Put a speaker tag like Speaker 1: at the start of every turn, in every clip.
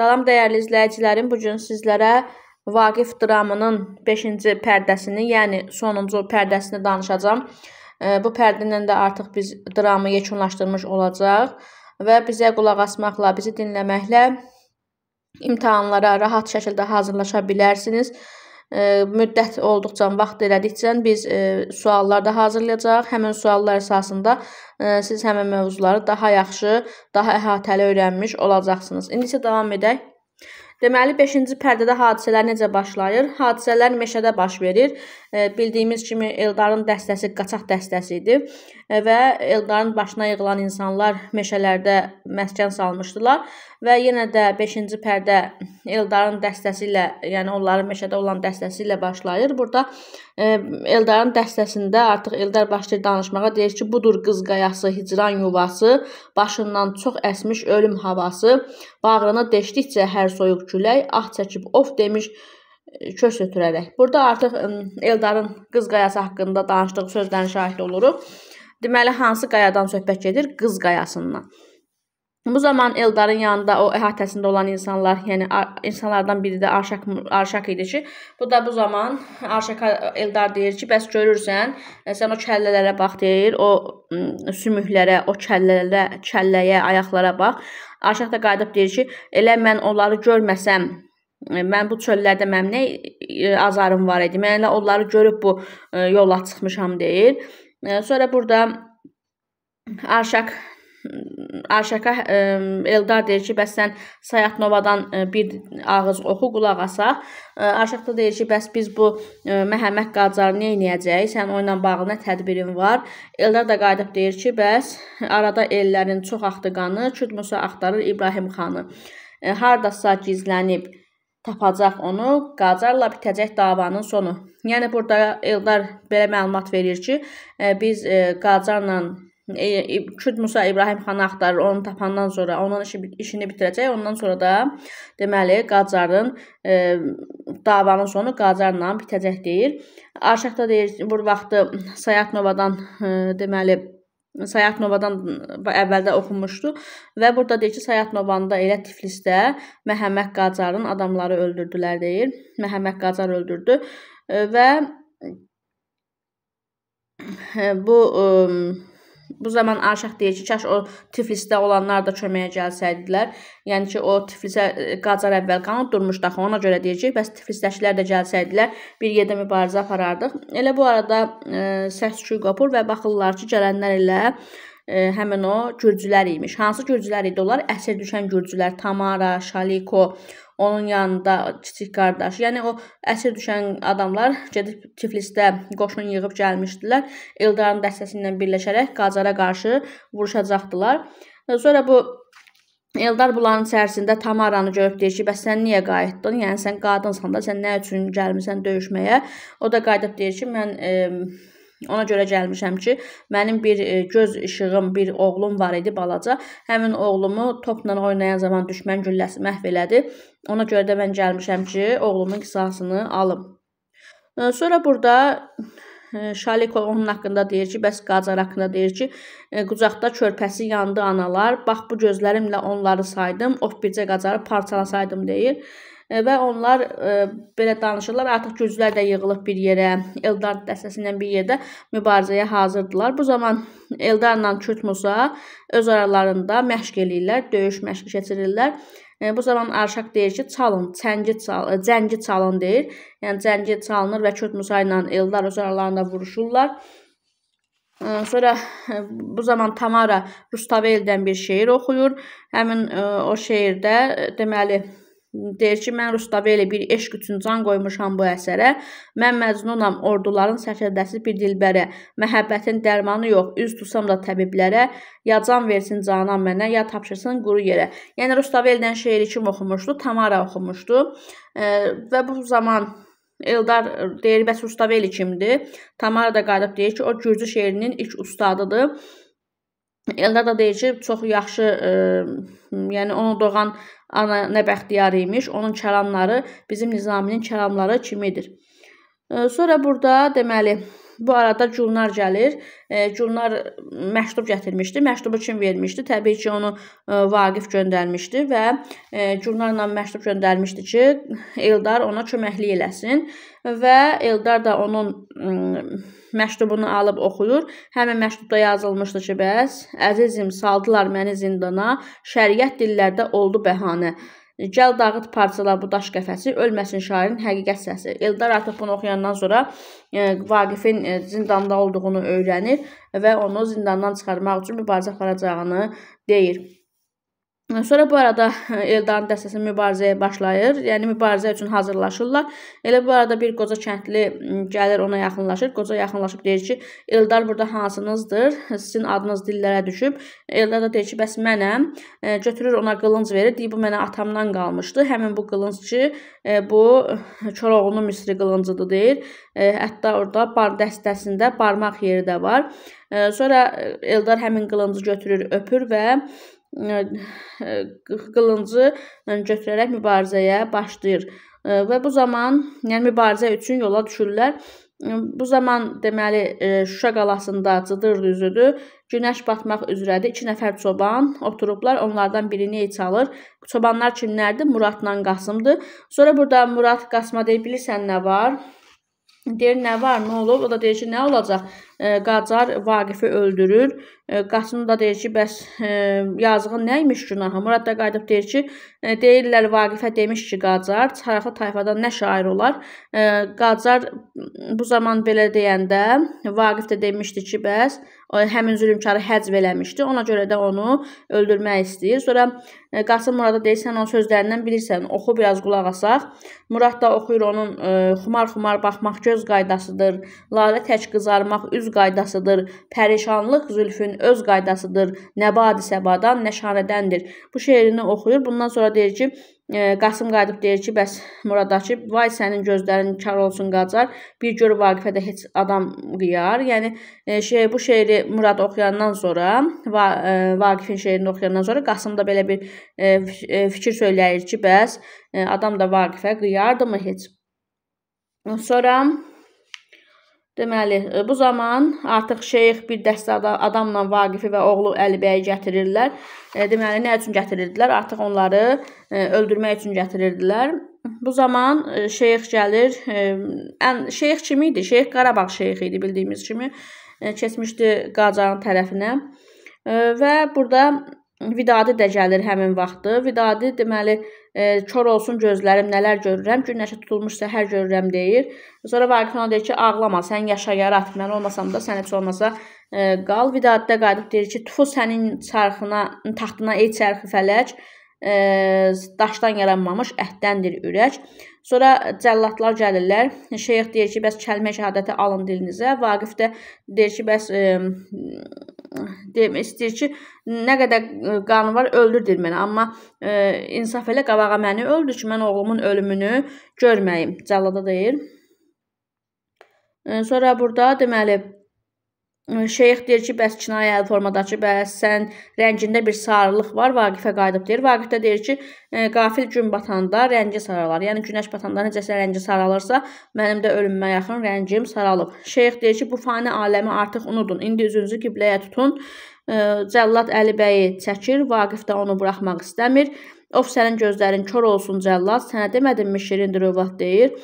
Speaker 1: Salam dəyərli izləyicilərim, bu gün sizlərə Vaqif dramının 5-ci pərdəsini, yəni sonuncu pərdəsini danışacağım. E, bu pərdənlə də artıq biz dramı yekunlaşdırmış olacaq və bizə qulaq asmaqla, bizi dinləməklə imtahanlara rahat şəkildə hazırlaşa bilərsiniz müddət olduqca, vaxt elədikcə biz suallar da hazırlayacaq. Həmin suallar əsasında siz həmin mövzuları daha yaxşı, daha əhatəli öyrənmiş olacaqsınız. İndi isə davam edək. Deməli 5-ci pərdədə hadisələr necə başlayır? Hadisələr meşədə baş verir. E, bildiyimiz kimi Eldarın dəstəsi qaçaq dəstəsi idi e, və Eldarın başına yığılan insanlar meşələrdə məskən salmışdılar və yenə də 5-ci pərdə Eldarın dəstəsi ilə, yəni onların meşədə olan dəstəsi ilə başlayır. Burada e, Eldarın dəstəsində artıq Eldar başlayır danışmağa, deyir ki, budur qız qayası, hicran yuvası, başından çox əsmiş ölüm havası, bağrını deşdikcə hər soyuq külək ah çəkib of demiş kös e, ötürərək. Burada artıq Eldarın qız qayası haqqında danışdığı sözlərin şahid oluruq. Deməli, hansı qayadan söhbət gedir? Qız qayasından. Bu zaman Eldarın yanında o əhatəsində olan insanlar, yəni insanlardan biri də Arşak Arşak idi ki, bu da bu zaman Arşaka Eldar deyir ki, bəs görürsən, e, sən o kəllələrə bax deyir, o sümüklərə, o kəllələrə, kəlləyə, ayaqlara bax. Aşağıda qayıdıb deyir ki, elə mən onları görməsəm, e, mən bu çöllərdə mənim nə e, azarım var idi. Mən elə onları görüb bu e, yola çıxmışam deyir. Sonra burada Arşaq Aşəka Eldar deyir ki, bəs sən Sayatnovadan э, bir ağız oxu qulaq asaq. Aşəq də deyir ki, bəs biz bu э, Məhəmməd Qacarı nə edəcəyik? Sən onunla bağlı nə tədbirin var? Eldar da qayıdıb deyir ki, bəs arada ellərin çox axdı qanı, Kürt Musa axtarır İbrahim xanı. E, hardasa gizlənib tapacaq onu, Qacarla bitəcək davanın sonu. Yəni burada Eldar belə məlumat verir ki, e, biz e, Qacarla E, Kürt Musa İbrahim xanı axtarır, onu tapandan sonra, onun işi, işini bitirəcək. Ondan sonra da deməli Qacarın e, davanın sonu Qacarla bitəcək deyir. Arşaq da deyir, bu vaxtı Sayatnovadan e, deməli Sayatnovadan əvvəldə oxumuşdu və burada deyir ki, Sayatnovanı da elə Tiflisdə Məhəmməd Qacarın adamları öldürdülər deyir. Məhəmməd Qacar öldürdü e, və e, bu Bu zaman Arşaq deyir ki, kaş o Tiflisdə olanlar da köməyə gəlsəydilər. Yəni ki, o Tiflisə e, Qacar əvvəl qanun durmuşdu axı. Ona görə deyir ki, bəs Tiflisdəkilər də gəlsəydilər, bir yerdə mübarizə aparardıq. Elə bu arada e, səs-küy qopur və baxırlar ki, gələnlər elə ə, e, həmin o gürcülər imiş. Hansı gürcülər idi onlar? Əsir düşən gürcülər Tamara, Şaliko, onun yanında kiçik qardaşı. Yəni o əsir düşən adamlar gedib Tiflisdə qoşun yığıb gəlmişdilər. Eldarın dəstəsi ilə birləşərək Qacara qarşı vuruşacaqdılar. Sonra bu Eldar bunların içərisində Tamaranı görüb deyir ki, bəs sən niyə qayıtdın? Yəni sən qadınsan da, sən nə üçün gəlmisən döyüşməyə? O da qayıdıb deyir ki, mən e, Ona görə gəlmişəm ki, mənim bir e, göz işığım, bir oğlum var idi balaca. Həmin oğlumu topla oynayan zaman düşmən gülləsi məhv elədi. Ona görə də mən gəlmişəm ki, oğlumun qisasını alım. E, sonra burada e, Şalikov onun haqqında deyir ki, bəs Qacar haqqında deyir ki, qucaqda körpəsi yandı analar, bax bu gözlərimlə onları saydım, of bircə Qacarı parçalasaydım deyir. E, və onlar e, belə danışırlar. Artıq güclər də yığılıb bir yerə, Eldar dəstəsi ilə bir yerdə mübarizəyə hazırdılar. Bu zaman Eldarla Kürt Musa öz aralarında məşq eləyirlər, döyüş məşqi keçirirlər. E, bu zaman Arşaq deyir ki, çalın, çəngi çal, cəngi çalın deyir. Yəni cəngi çalınır və Kürt Musa ilə Eldar öz aralarında vuruşurlar. Sonra bu zaman Tamara Rustaveldən bir şeir oxuyur. Həmin o şeirdə deməli Deyir ki, mən Rustavə ilə bir eşq üçün can qoymuşam bu əsərə. Mən Məcnunam, orduların səfərdəsi bir dilbərə. Məhəbbətin dərmanı yox, üz tutsam da təbiblərə. Ya can versin canan mənə, ya tapşırsın quru yerə. Yəni Rustavə eldən şeiri kim oxumuşdu? Tamara oxumuşdu. E, və bu zaman Eldar deyir, bəs Rustaveli kimdir? Tamara da qayıdıb deyir ki, o Gürcü şeirinin ilk ustadıdır. Elda da deyir ki, çox yaxşı, e, yəni onu doğan ana nə bəxtiyar imiş. Onun kəlamları bizim Nizaminin kəlamları kimidir. E, sonra burada deməli Bu arada Gülnar gəlir. E, Gülnar məktub gətirmişdi. Məktubu kim vermişdi? Təbii ki, onu e, Vaqif göndərmişdi və e, Gülnarla məktub göndərmişdi ki, Eldar ona köməklik eləsin və Eldar da onun məktubunu alıb oxuyur. Həmin məktubda yazılmışdı ki, bəs əzizim saldılar məni zindana, şəriət dillərdə oldu bəhanə. Gəl dağıt parçalar bu daş qəfəsi, ölməsin şairin həqiqət səsi. Eldar Atov bunu oxuyandan sonra e, Vaqifin e, zindanda olduğunu öyrənir və onu zindandan çıxarmaq üçün mübarizə aparacağını deyir. Sonra bu arada hə, Eldanın dəstəsi mübarizəyə başlayır. Yəni mübarizə üçün hazırlaşırlar. Elə bu arada bir qoca kəndli gəlir, ona yaxınlaşır. Qoca yaxınlaşıb deyir ki, Eldar burada hansınızdır? Sizin adınız dillərə düşüb. Eldar da deyir ki, bəs mənəm. E, götürür ona qılınc verir. Deyir bu mənə atamdan qalmışdı. Həmin bu qılınc ki, e, bu hə, Koroğlunun misri qılıncıdır deyir. E, hətta orada bar dəstəsində barmaq yeri də var. Sonra Eldar həmin qılıncı götürür, öpür və qılıncı götürərək mübarizəyə başlayır. Və bu zaman, yəni mübarizə üçün yola düşürlər. Bu zaman deməli Şuşa qalasında Cıdır düzüdür. Günəş batmaq üzrədir. 2 nəfər çoban oturublar. Onlardan birini heç alır. Çobanlar kimlərdir? Muradla Qasımdır. Sonra burada Murad Qasma deyir, bilirsən nə var? Deyir, nə var, nə olub? O da deyir ki, nə olacaq? E, Qacar Vaqifi öldürür. E, Qasım da deyir ki, bəs e, yazığın nə imiş günahı? Murad da qayıdıb deyir ki, deyirlər Vaqifə demiş ki, Qacar çaraqlı tayfadan nə şair olar? Qacar bu zaman belə deyəndə Vaqif də demişdi ki, bəs həmin zülmkarı həcv eləmişdi. Ona görə də onu öldürmək istəyir. Sonra Qasım Murada deyir, sən onun sözlərindən bilirsən, oxu biraz qulaq asaq. Murad da oxuyur onun xumar-xumar baxmaq göz qaydasıdır. Lalə tək qızarmaq üz öz qaydasıdır. Pərişanlıq zülfün öz qaydasıdır. Nəbadi səbadan, nəşanədəndir. Bu şeirini oxuyur. Bundan sonra deyir ki, e, Qasım qayıdıb deyir ki, bəs Muradaçı, vay sənin gözlərin kar olsun qacar, bir gör Vaqifə də heç adam qıyar. Yəni, e, şey, bu şeiri Murad oxuyandan sonra, Va e, Vaqifin şeirini oxuyandan sonra Qasım da belə bir fikir söyləyir ki, bəs adam da Vaqifə qıyardımı heç? Sonra Deməli, e, bu zaman artıq şeyx bir dəstə adamla Vaqifi və oğlu Əlibəyi gətirirlər. E, deməli, nə üçün gətirirdilər? Artıq onları e, öldürmək üçün gətirirdilər. Bu zaman şeyx gəlir. Ən şeyx kim idi? Şeyx Qarabağ şeyxi idi bildiyimiz kimi. Keçmişdi Qacarın tərəfinə. Və burada Vidadi də gəlir həmin vaxtı. Vidadi deməli E, Çor olsun gözlərim, nələr görürəm, günəşə tutulmuş səhər görürəm deyir. Sonra Vaqif ona deyir ki, ağlama, sən yaşa yarat, mən olmasam da sən heç olmasa e, qal. Vidadətdə qayıdıb deyir ki, tufu sənin çarxına, taxtına ey çərxi fələk, e, daşdan yaranmamış əhdəndir ürək. Sonra cəllatlar gəlirlər. Şeyx deyir ki, bəs kəlmə şəhadəti alın dilinizə. Vaqif də deyir ki, bəs e, demək istəyir ki, nə qədər e, qanı var, öldürdür məni. Amma e, insaf elə qabağa məni öldür ki, mən oğlumun ölümünü görməyim. Cəllada deyir. E, sonra burada deməli Şeyx deyir ki, bəs kinayə formadakı, bəs sən rəngində bir sarılıq var, Vaqifə qayıdıb deyir. Vaqif də deyir ki, e, qafil gün batanda rəngi saralar. Yəni günəş batanda necəsə rəngi saralırsa, mənim də ölümümə yaxın rəngim saralıb. Şeyx deyir ki, bu fani aləmi artıq unudun. İndi üzünüzü qibləyə tutun. E, cəllad Əli bəyi çəkir, Vaqif də onu buraxmaq istəmir. Of sənin gözlərin kor olsun cəllad, sənə demədimmi şirindir övlad deyir.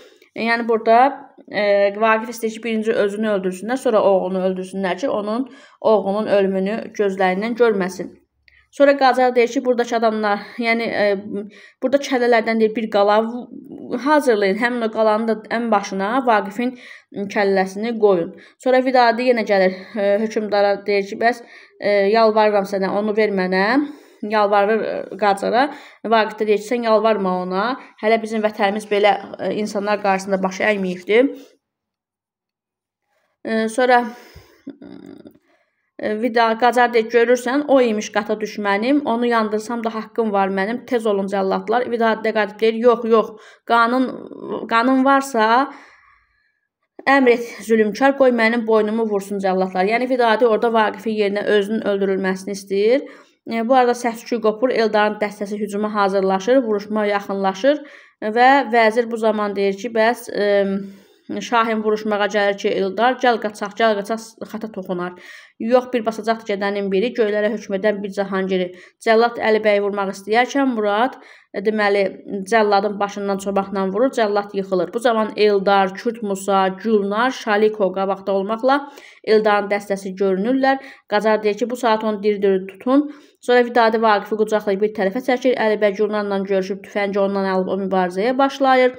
Speaker 1: Yəni burada e, Vaqif istəyir ki, birinci özünü öldürsünlər, sonra oğlunu öldürsünlər ki, onun oğlunun ölümünü gözlərindən görməsin. Sonra Qacar deyir ki, buradakı adamlar, yəni e, burada kəllələrdən deyir bir qala hazırlayın. Həmin o qalanın da ən başına Vaqifin kəlləsini qoyun. Sonra Vidadi yenə gəlir e, hökmdara deyir ki, bəs e, yalvarıram sənə, onu ver mənə yalvarır e, Qacara. Vaqif də deyir ki, sən yalvarma ona. Hələ bizim vətənimiz belə e, insanlar qarşısında başı əyməyibdi. E, sonra Vida Qacar deyir, görürsən, o imiş qata düşmənim, onu yandırsam da haqqım var mənim, tez olun cəllatlar. Vida də Qadir deyir, yox, yox, qanun, qanun varsa, əmr et zülümkar, qoy mənim boynumu vursun cəllatlar. Yəni, Vidadi orada Vaqifi yerinə özünün öldürülməsini istəyir. E, bu arada səs-küy qopur, Eldarın dəstəsi hücuma hazırlaşır, vuruşma yaxınlaşır və vəzir bu zaman deyir ki, bəs... Ə, Şahin vuruşmağa gəlir ki, Eldar, gəl qaçaq, gəl qaçaq, xata toxunar. Yox, bir basacaq gədənin biri, göylərə hökm edən bir cahangiri. Cəllad Əlibəyi vurmaq istəyərkən Murad, e, deməli, cəlladın başından çobaqla vurur, cəllad yıxılır. Bu zaman Eldar, Kürt Musa, Gülnar, Şaliko qabaqda olmaqla Eldarın dəstəsi görünürlər. Qacar deyir ki, bu saat onu diri-diri tutun. Sonra Vidadi Vaqifi qucaqlayıb bir tərəfə çəkir. Əlibəy Gülnarla görüşüb tüfəngi ondan alıb o mübarizəyə başlayır.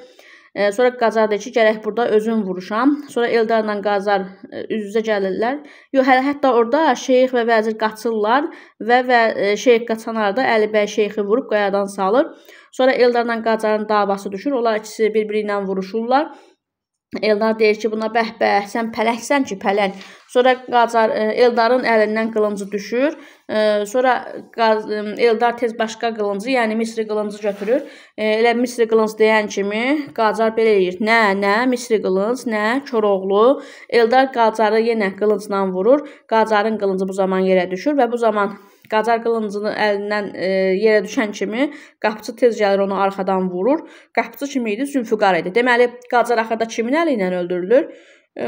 Speaker 1: Sonra Qazar deyir ki, gərək burada özüm vuruşam. Sonra Eldarla Qazar e, üz-üzə gəlirlər. Yox, hələ hətta orada şeyx və vəzir qaçırlar və, və e, şeyx qaçanarda Əli bəy şeyxi vurub qayadan salır. Sonra Eldarla Qacarın davası düşür. Onlar ikisi bir-biri ilə vuruşurlar. Eldar deyir ki, buna bəh-bəh, sən pələksən ki, pələng. Sonra Qacar e, Eldarın əlindən qılıncı düşür. E, sonra e, Eldar tez başqa qılıncı, yəni Misri qılıncı götürür. Elə Misri qılınc deyən kimi Qacar belə eləyir. Nə, nə, Misri qılınc, nə, Koroğlu. Eldar Qacarı yenə qılıncla vurur. Qacarın qılıncı bu zaman yerə düşür və bu zaman Qacar qılıncını əlindən e, yerə düşən kimi qapıçı tez gəlir onu arxadan vurur. Qapıçı kim idi? Zülfüqar idi. Deməli, Qacar axırda kimin əli ilə öldürülür?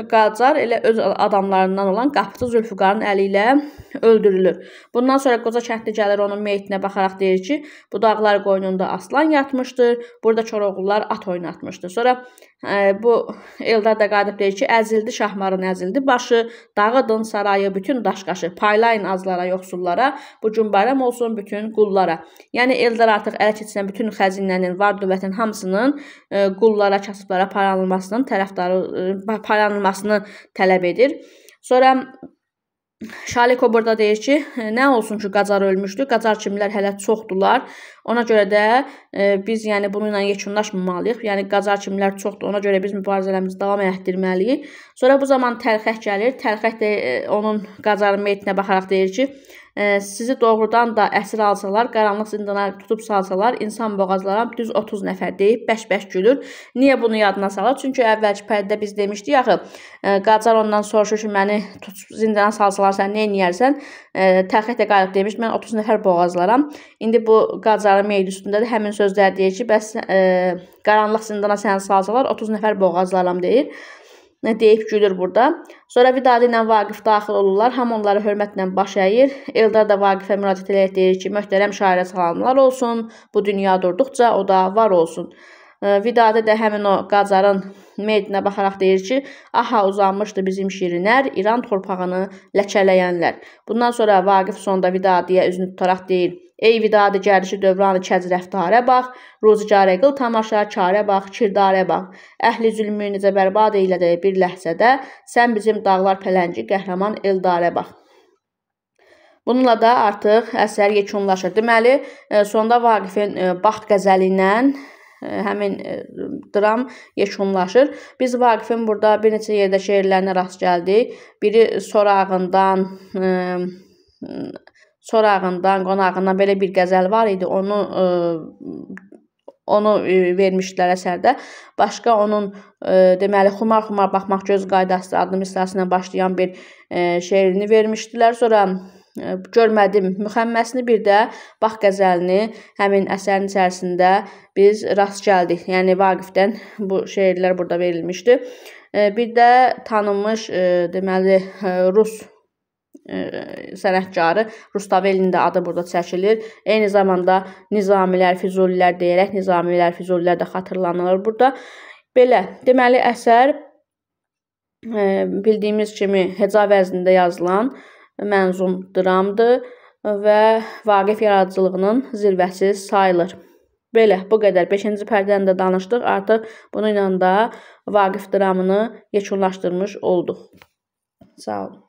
Speaker 1: Qacar elə öz adamlarından olan qapıçı Zülfüqarın əli ilə öldürülür. Bundan sonra qoca kəndli gəlir onun meyitinə baxaraq deyir ki, bu dağlar qoynunda aslan yatmışdır, burada Koroğullar at oynatmışdır. Sonra ə, e, bu Eldar da qayıdıb deyir ki, əzildi şahmarın əzildi başı, dağıdın sarayı bütün daşqaşı, paylayın azlara, yoxsullara, bu gün bayram olsun bütün qullara. Yəni Eldar artıq ələ keçirilən bütün xəzinənin, var dövlətin hamısının ə, e, qullara, kasıblara paylanılmasının tərəfdarı ə, e, paylanılmasının tanınmasını tələb edir. Sonra Şaliko burada deyir ki, hə, nə olsun ki, Qacar ölmüşdü. Qacar kimlər hələ çoxdular. Ona görə də e, biz yəni bunu ilə yekunlaşmamalıyıq. Yəni Qacar kimlər çoxdur. Ona görə biz mübarizələrimizi davam etdirməliyik. Sonra bu zaman Təlxək gəlir. Təlxək də e, onun Qacarın meyitinə baxaraq deyir ki, sizi doğrudan da əsir alsalar, qaranlıq zindana tutub salsalar, insan boğazlara düz 30 nəfər deyib bəş-bəş gülür. Niyə bunu yadına salır? Çünki əvvəlki pərdədə biz demişdik axı, e, Qacar ondan soruşur ki, məni tut zindana salsalar sən nə edərsən? E, təxirətə qayıt demiş, mən 30 nəfər boğazlaram. İndi bu Qacarın meyil üstündə də həmin sözlər deyir ki, bəs ə, e, qaranlıq zindana səni salsalar 30 nəfər boğazlaram deyir deyib gülür burada. Sonra Vidadi ilə Vaqif daxil olurlar. Ham onları hörmətlə baş əyir. Eldar da Vaqifə müraciət eləyir, deyir ki, möhtərəm şairə salamlar olsun. Bu dünya durduqca o da var olsun. Vidadi də həmin o Qacarın meydinə baxaraq deyir ki, aha uzanmışdı bizim şirinlər, İran torpağını ləkələyənlər. Bundan sonra Vaqif sonda Vidadiyə üzünü tutaraq deyir, Ey vidadı gərişi dövranı kəc rəftarə bax, ruzigarə qıl tamaşa karə bax, kirdarə bax. Əhli zülmü necə bərbad eylədə bir ləhzədə, sən bizim dağlar pələngi qəhrəman eldarə bax. Bununla da artıq əsər yekunlaşır. Deməli, e, sonda Vaqifin e, Baxt qəzəli ilə e, həmin dram yekunlaşır. Biz Vaqifin burada bir neçə yerdə şeirlərinə rast gəldik. Biri Sorağından çorağından, qonağından belə bir qəzəl var idi. Onu ə, e, onu ə, e, vermişdilər əsərdə. Başqa onun ə, e, deməli xumar-xumar baxmaq göz qaydası adlı misrası ilə başlayan bir ə, şeirini vermişdilər. Sonra ə, görmədim müxəmməsini bir də bax qəzəlini həmin əsərin içərisində biz rast gəldik. Yəni Vaqifdən bu şeirlər burada verilmişdi. Bir də tanınmış deməli rus sənətkarı Rustavelin də adı burada çəkilir. Eyni zamanda Nizamilər, Füzulilər deyərək Nizamilər, Füzulilər də xatırlanılır burada. Belə, deməli əsər bildiyimiz kimi heca vəznində yazılan mənzum dramdır və Vaqif yaradıcılığının zirvəsi sayılır. Belə, bu qədər 5-ci pərdəni də danışdıq. Artıq bunu ilə da Vaqif dramını yekunlaşdırmış olduq. Sağ olun.